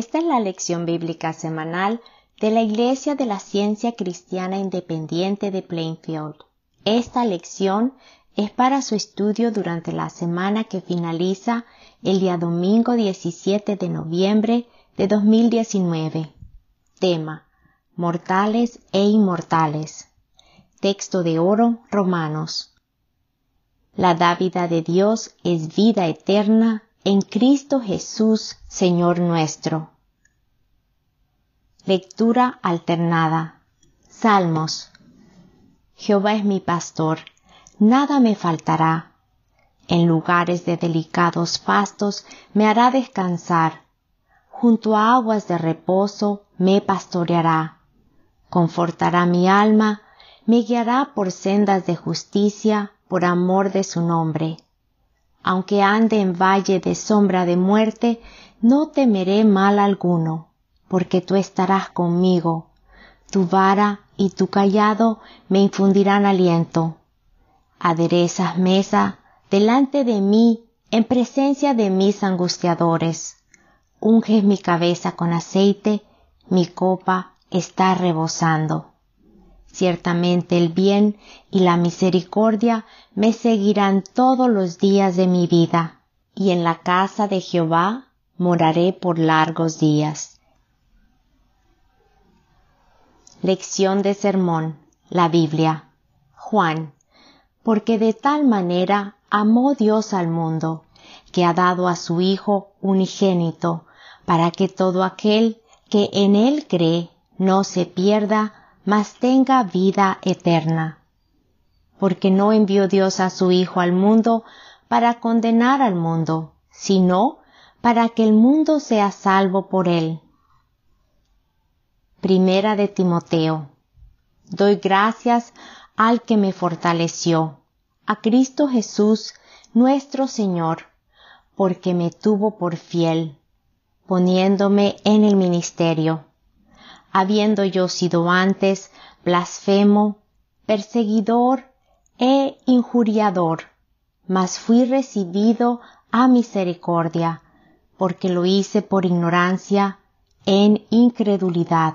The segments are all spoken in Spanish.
Esta es la lección bíblica semanal de la Iglesia de la Ciencia Cristiana Independiente de Plainfield. Esta lección es para su estudio durante la semana que finaliza el día domingo 17 de noviembre de 2019. Tema Mortales e Inmortales. Texto de oro Romanos. La dávida de Dios es vida eterna en Cristo Jesús, Señor nuestro. Lectura alternada. Salmos. Jehová es mi pastor, nada me faltará. En lugares de delicados pastos me hará descansar. Junto a aguas de reposo me pastoreará. Confortará mi alma, me guiará por sendas de justicia por amor de su nombre aunque ande en valle de sombra de muerte, no temeré mal alguno, porque tú estarás conmigo. Tu vara y tu callado me infundirán aliento. Aderezas mesa delante de mí en presencia de mis angustiadores. Unges mi cabeza con aceite, mi copa está rebosando. Ciertamente el bien y la misericordia me seguirán todos los días de mi vida, y en la casa de Jehová moraré por largos días. Lección de Sermón, la Biblia. Juan, porque de tal manera amó Dios al mundo, que ha dado a su Hijo unigénito, para que todo aquel que en él cree no se pierda, mas tenga vida eterna. Porque no envió Dios a su Hijo al mundo para condenar al mundo, sino para que el mundo sea salvo por él. Primera de Timoteo. Doy gracias al que me fortaleció, a Cristo Jesús, nuestro Señor, porque me tuvo por fiel, poniéndome en el ministerio habiendo yo sido antes blasfemo, perseguidor e injuriador, mas fui recibido a misericordia, porque lo hice por ignorancia, en incredulidad.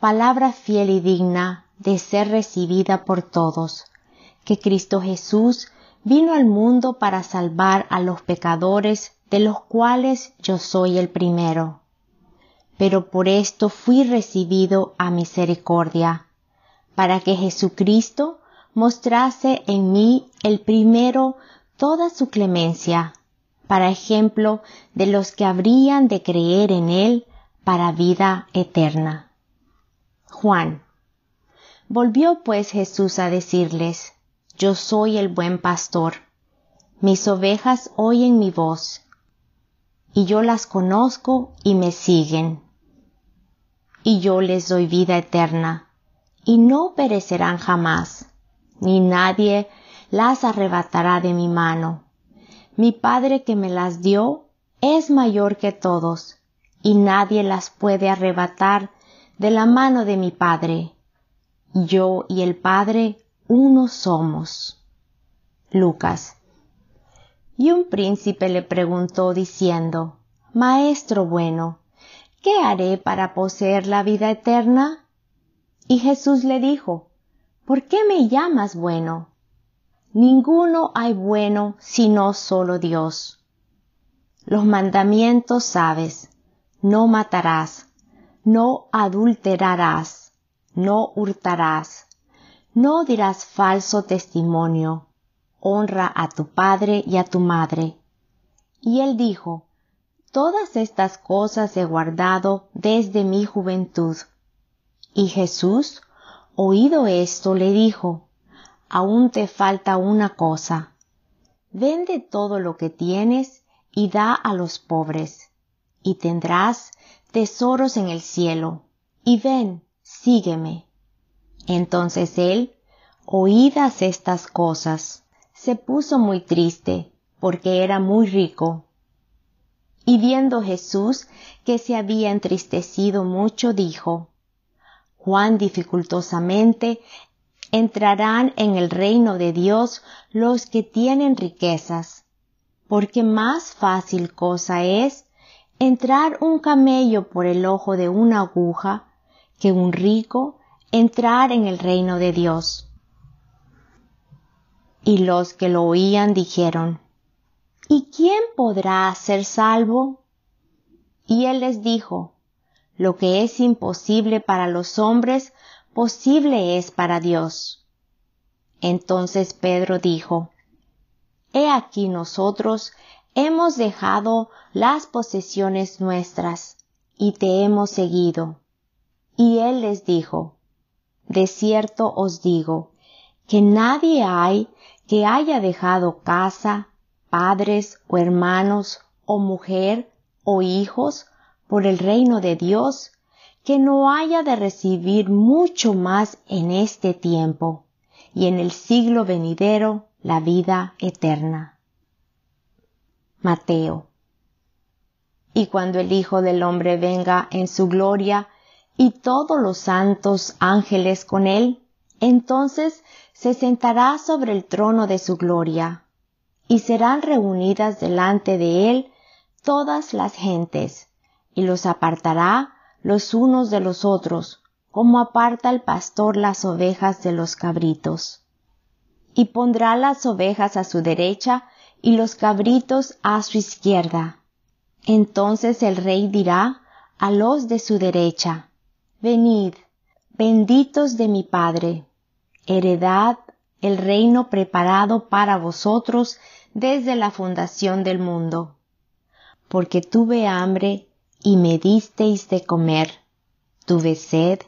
Palabra fiel y digna de ser recibida por todos, que Cristo Jesús vino al mundo para salvar a los pecadores, de los cuales yo soy el primero pero por esto fui recibido a misericordia, para que Jesucristo mostrase en mí el primero toda su clemencia, para ejemplo de los que habrían de creer en él para vida eterna. Juan. Volvió pues Jesús a decirles, Yo soy el buen pastor, mis ovejas oyen mi voz, y yo las conozco y me siguen y yo les doy vida eterna, y no perecerán jamás, ni nadie las arrebatará de mi mano. Mi Padre que me las dio es mayor que todos, y nadie las puede arrebatar de la mano de mi Padre. Yo y el Padre uno somos. Lucas. Y un príncipe le preguntó diciendo, Maestro bueno, ¿qué haré para poseer la vida eterna? Y Jesús le dijo, ¿por qué me llamas bueno? Ninguno hay bueno sino solo Dios. Los mandamientos sabes, no matarás, no adulterarás, no hurtarás, no dirás falso testimonio, honra a tu padre y a tu madre. Y él dijo, Todas estas cosas he guardado desde mi juventud. Y Jesús, oído esto, le dijo, Aún te falta una cosa. Vende todo lo que tienes y da a los pobres, y tendrás tesoros en el cielo. Y ven, sígueme. Entonces él, oídas estas cosas, se puso muy triste, porque era muy rico, y viendo Jesús que se había entristecido mucho, dijo, Juan dificultosamente entrarán en el reino de Dios los que tienen riquezas, porque más fácil cosa es entrar un camello por el ojo de una aguja que un rico entrar en el reino de Dios. Y los que lo oían dijeron, ¿Y quién podrá ser salvo? Y él les dijo, Lo que es imposible para los hombres, posible es para Dios. Entonces Pedro dijo, He aquí nosotros hemos dejado las posesiones nuestras, y te hemos seguido. Y él les dijo, De cierto os digo, que nadie hay que haya dejado casa, padres o hermanos o mujer o hijos por el reino de Dios, que no haya de recibir mucho más en este tiempo y en el siglo venidero la vida eterna. Mateo. Y cuando el Hijo del Hombre venga en su gloria y todos los santos ángeles con él, entonces se sentará sobre el trono de su gloria y serán reunidas delante de él todas las gentes, y los apartará los unos de los otros, como aparta el pastor las ovejas de los cabritos. Y pondrá las ovejas a su derecha y los cabritos a su izquierda. Entonces el rey dirá a los de su derecha, Venid, benditos de mi Padre, heredad el reino preparado para vosotros desde la fundación del mundo. Porque tuve hambre y me disteis de comer, tuve sed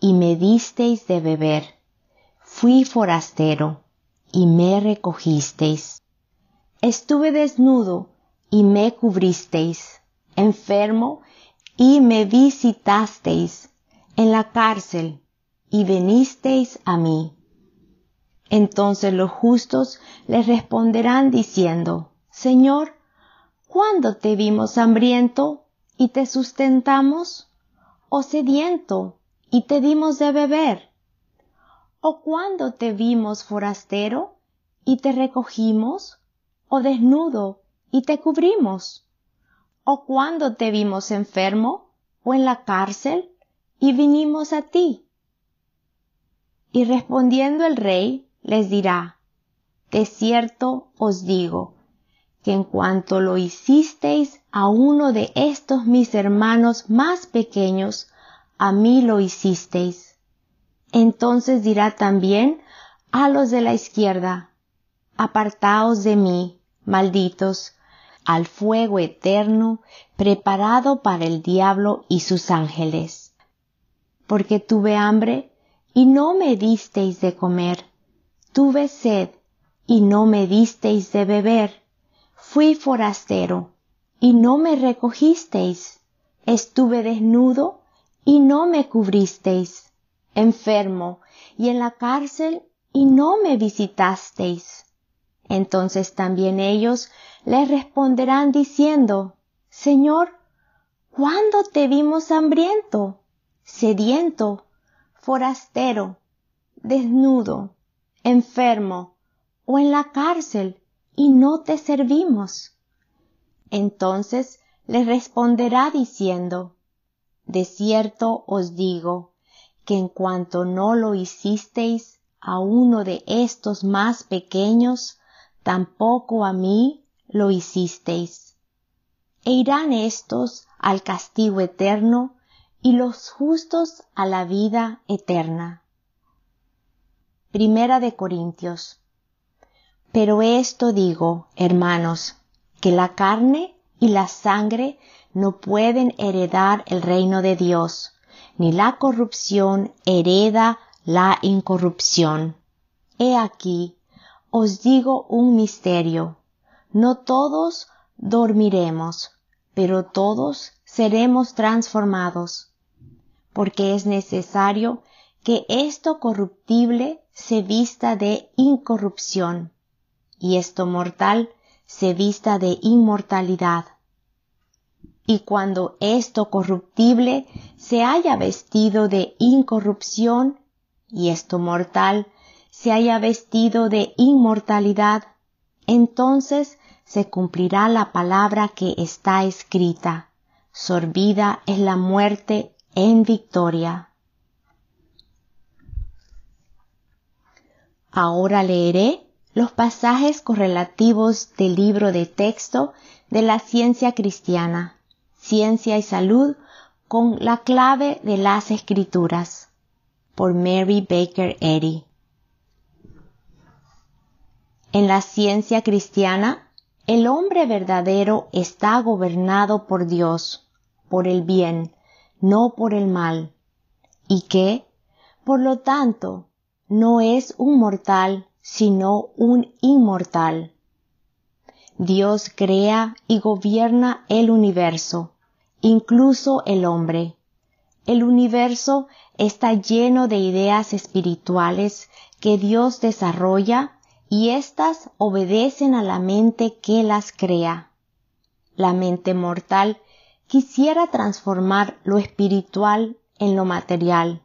y me disteis de beber, fui forastero y me recogisteis, estuve desnudo y me cubristeis, enfermo y me visitasteis, en la cárcel y venisteis a mí. Entonces los justos les responderán diciendo, Señor, ¿cuándo te vimos hambriento y te sustentamos? ¿O sediento y te dimos de beber? ¿O cuándo te vimos forastero y te recogimos? ¿O desnudo y te cubrimos? ¿O cuándo te vimos enfermo o en la cárcel y vinimos a ti? Y respondiendo el rey, les dirá, De cierto os digo, que en cuanto lo hicisteis a uno de estos mis hermanos más pequeños, a mí lo hicisteis. Entonces dirá también a los de la izquierda, Apartaos de mí, malditos, al fuego eterno preparado para el diablo y sus ángeles. Porque tuve hambre y no me disteis de comer Tuve sed y no me disteis de beber. Fui forastero y no me recogisteis. Estuve desnudo y no me cubristeis. Enfermo y en la cárcel y no me visitasteis. Entonces también ellos les responderán diciendo, Señor, ¿cuándo te vimos hambriento, sediento, forastero, desnudo? enfermo o en la cárcel y no te servimos? Entonces le responderá diciendo, De cierto os digo, que en cuanto no lo hicisteis a uno de estos más pequeños, tampoco a mí lo hicisteis. E irán estos al castigo eterno y los justos a la vida eterna. Primera de Corintios. Pero esto digo, hermanos, que la carne y la sangre no pueden heredar el reino de Dios, ni la corrupción hereda la incorrupción. He aquí, os digo un misterio. No todos dormiremos, pero todos seremos transformados, porque es necesario que esto corruptible se vista de incorrupción y esto mortal se vista de inmortalidad. Y cuando esto corruptible se haya vestido de incorrupción y esto mortal se haya vestido de inmortalidad, entonces se cumplirá la palabra que está escrita. Sorbida es la muerte en victoria. Ahora leeré los pasajes correlativos del libro de texto de la ciencia cristiana, Ciencia y Salud, con la clave de las escrituras, por Mary Baker Eddy. En la ciencia cristiana, el hombre verdadero está gobernado por Dios, por el bien, no por el mal, y que, por lo tanto, no es un mortal, sino un inmortal. Dios crea y gobierna el universo, incluso el hombre. El universo está lleno de ideas espirituales que Dios desarrolla y éstas obedecen a la mente que las crea. La mente mortal quisiera transformar lo espiritual en lo material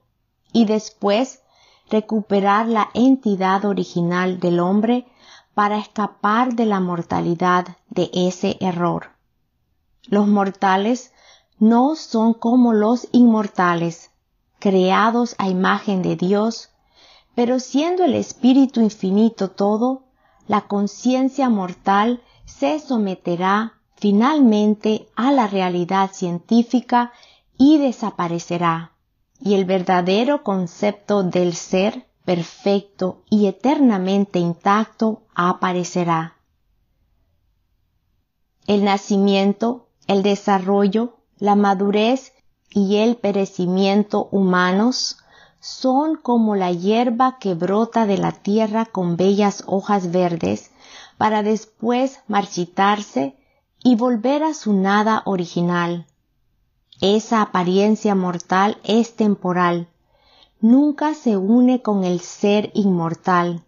y después recuperar la entidad original del hombre para escapar de la mortalidad de ese error. Los mortales no son como los inmortales, creados a imagen de Dios, pero siendo el Espíritu infinito todo, la conciencia mortal se someterá finalmente a la realidad científica y desaparecerá y el verdadero concepto del ser perfecto y eternamente intacto aparecerá. El nacimiento, el desarrollo, la madurez y el perecimiento humanos son como la hierba que brota de la tierra con bellas hojas verdes para después marchitarse y volver a su nada original. Esa apariencia mortal es temporal. Nunca se une con el ser inmortal,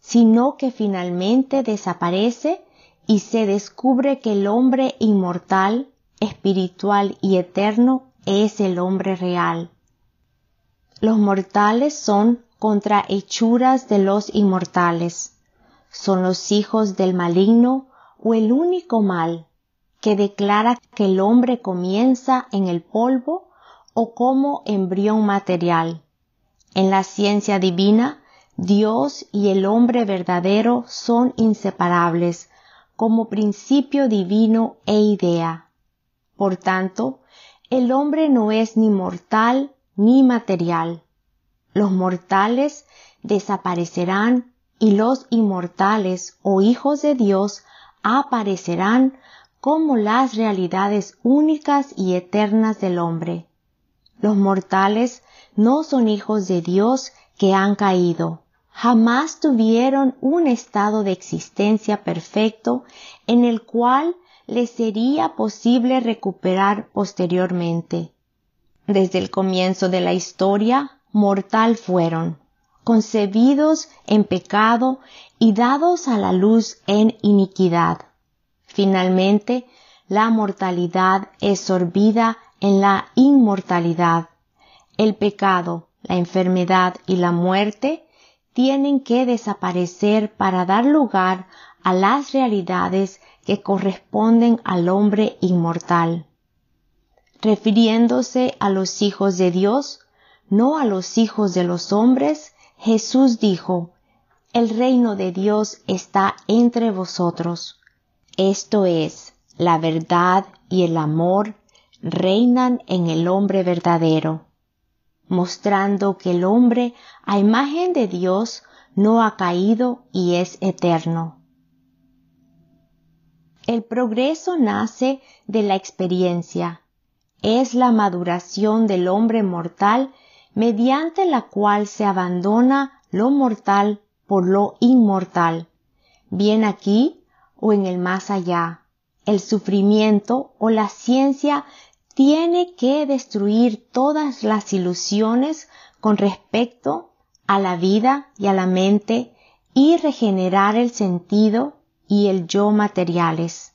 sino que finalmente desaparece y se descubre que el hombre inmortal, espiritual y eterno es el hombre real. Los mortales son contrahechuras de los inmortales. Son los hijos del maligno o el único mal que declara que el hombre comienza en el polvo o como embrión material. En la ciencia divina, Dios y el hombre verdadero son inseparables como principio divino e idea. Por tanto, el hombre no es ni mortal ni material. Los mortales desaparecerán y los inmortales o hijos de Dios aparecerán como las realidades únicas y eternas del hombre. Los mortales no son hijos de Dios que han caído. Jamás tuvieron un estado de existencia perfecto en el cual les sería posible recuperar posteriormente. Desde el comienzo de la historia, mortal fueron, concebidos en pecado y dados a la luz en iniquidad. Finalmente, la mortalidad es sorbida en la inmortalidad. El pecado, la enfermedad y la muerte tienen que desaparecer para dar lugar a las realidades que corresponden al hombre inmortal. Refiriéndose a los hijos de Dios, no a los hijos de los hombres, Jesús dijo, El reino de Dios está entre vosotros. Esto es, la verdad y el amor reinan en el hombre verdadero, mostrando que el hombre a imagen de Dios no ha caído y es eterno. El progreso nace de la experiencia, es la maduración del hombre mortal mediante la cual se abandona lo mortal por lo inmortal. Bien aquí o en el más allá. El sufrimiento o la ciencia tiene que destruir todas las ilusiones con respecto a la vida y a la mente y regenerar el sentido y el yo materiales.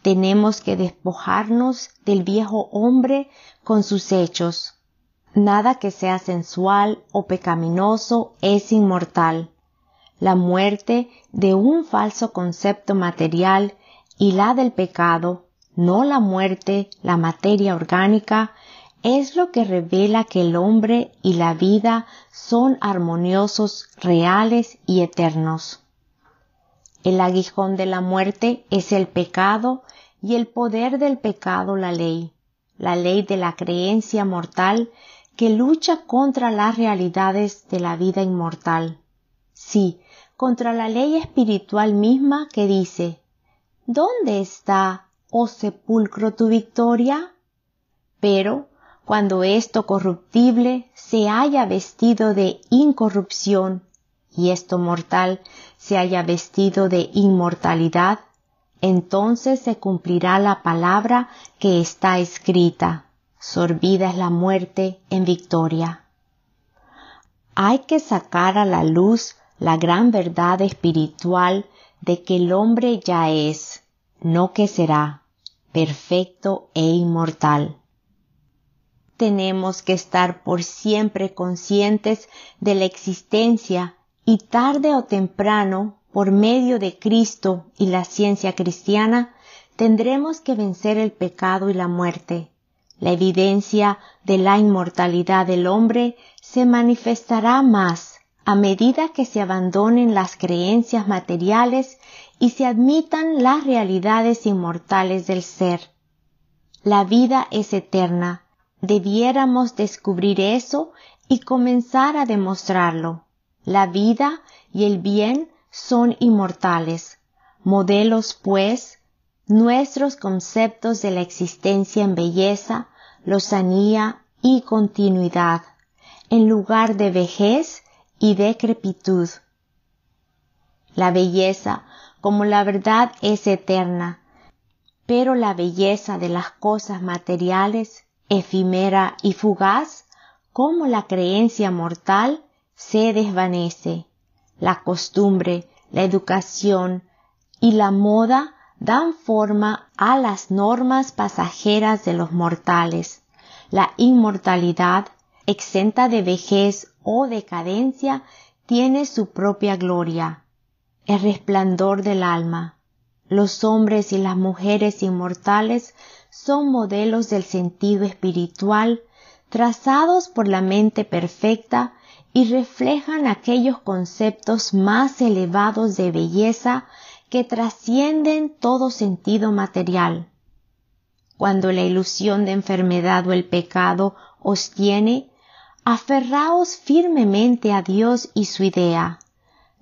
Tenemos que despojarnos del viejo hombre con sus hechos. Nada que sea sensual o pecaminoso es inmortal la muerte de un falso concepto material y la del pecado, no la muerte, la materia orgánica, es lo que revela que el hombre y la vida son armoniosos, reales y eternos. El aguijón de la muerte es el pecado y el poder del pecado la ley, la ley de la creencia mortal que lucha contra las realidades de la vida inmortal. Sí, contra la ley espiritual misma que dice, ¿Dónde está, oh sepulcro, tu victoria? Pero cuando esto corruptible se haya vestido de incorrupción y esto mortal se haya vestido de inmortalidad, entonces se cumplirá la palabra que está escrita. Sorbida es la muerte en victoria. Hay que sacar a la luz la gran verdad espiritual de que el hombre ya es, no que será, perfecto e inmortal. Tenemos que estar por siempre conscientes de la existencia y tarde o temprano, por medio de Cristo y la ciencia cristiana, tendremos que vencer el pecado y la muerte. La evidencia de la inmortalidad del hombre se manifestará más a medida que se abandonen las creencias materiales y se admitan las realidades inmortales del ser. La vida es eterna. Debiéramos descubrir eso y comenzar a demostrarlo. La vida y el bien son inmortales. Modelos, pues, nuestros conceptos de la existencia en belleza, lozanía y continuidad, en lugar de vejez y decrepitud. La belleza como la verdad es eterna, pero la belleza de las cosas materiales, efímera y fugaz, como la creencia mortal, se desvanece. La costumbre, la educación y la moda dan forma a las normas pasajeras de los mortales. La inmortalidad exenta de vejez o decadencia, tiene su propia gloria, el resplandor del alma. Los hombres y las mujeres inmortales son modelos del sentido espiritual, trazados por la mente perfecta y reflejan aquellos conceptos más elevados de belleza que trascienden todo sentido material. Cuando la ilusión de enfermedad o el pecado os tiene, Aferraos firmemente a Dios y su idea.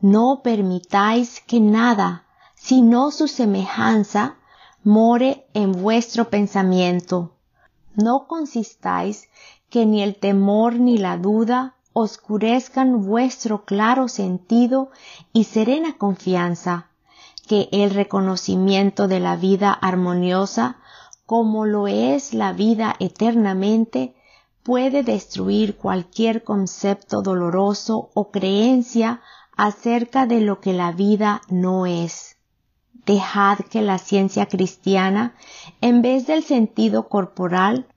No permitáis que nada, sino su semejanza, more en vuestro pensamiento. No consistáis que ni el temor ni la duda oscurezcan vuestro claro sentido y serena confianza, que el reconocimiento de la vida armoniosa, como lo es la vida eternamente, puede destruir cualquier concepto doloroso o creencia acerca de lo que la vida no es. Dejad que la ciencia cristiana, en vez del sentido corporal,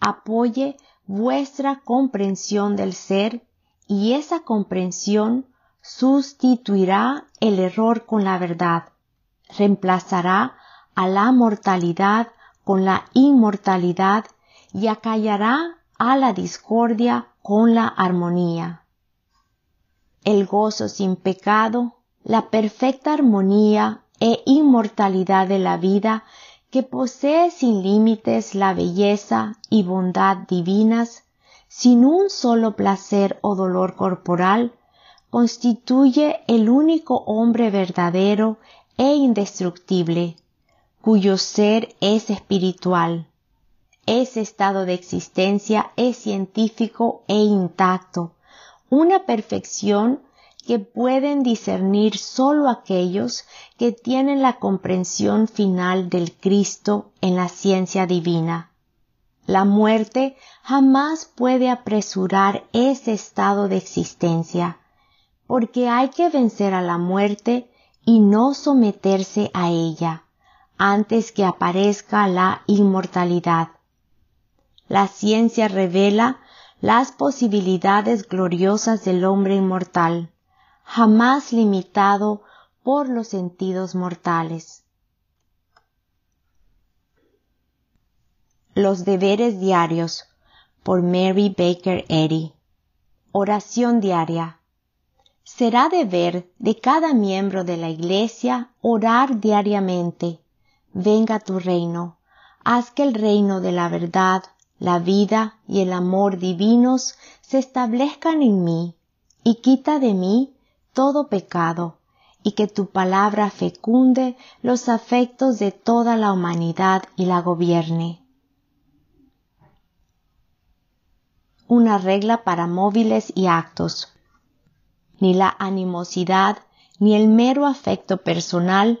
apoye vuestra comprensión del ser y esa comprensión sustituirá el error con la verdad, reemplazará a la mortalidad con la inmortalidad y acallará a la discordia con la armonía. El gozo sin pecado, la perfecta armonía e inmortalidad de la vida que posee sin límites la belleza y bondad divinas, sin un solo placer o dolor corporal, constituye el único hombre verdadero e indestructible, cuyo ser es espiritual, ese estado de existencia es científico e intacto, una perfección que pueden discernir solo aquellos que tienen la comprensión final del Cristo en la ciencia divina. La muerte jamás puede apresurar ese estado de existencia, porque hay que vencer a la muerte y no someterse a ella, antes que aparezca la inmortalidad. La ciencia revela las posibilidades gloriosas del hombre inmortal, jamás limitado por los sentidos mortales. Los deberes diarios por Mary Baker Eddy. Oración diaria. Será deber de cada miembro de la Iglesia orar diariamente. Venga tu reino. Haz que el reino de la verdad la vida y el amor divinos se establezcan en mí, y quita de mí todo pecado, y que tu palabra fecunde los afectos de toda la humanidad y la gobierne. Una regla para móviles y actos. Ni la animosidad, ni el mero afecto personal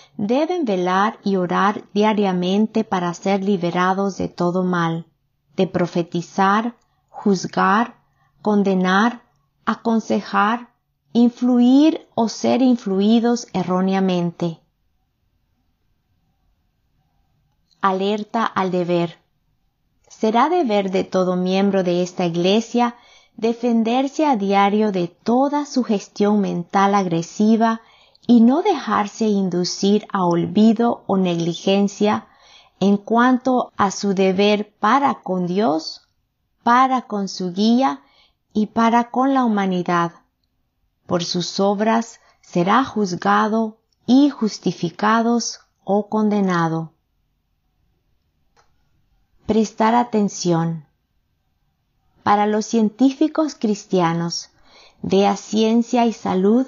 deben velar y orar diariamente para ser liberados de todo mal, de profetizar, juzgar, condenar, aconsejar, influir o ser influidos erróneamente. Alerta al deber. Será deber de todo miembro de esta Iglesia defenderse a diario de toda sugestión mental agresiva y no dejarse inducir a olvido o negligencia en cuanto a su deber para con Dios, para con su guía y para con la humanidad. Por sus obras será juzgado y justificados o condenado. Prestar atención. Para los científicos cristianos de a ciencia y salud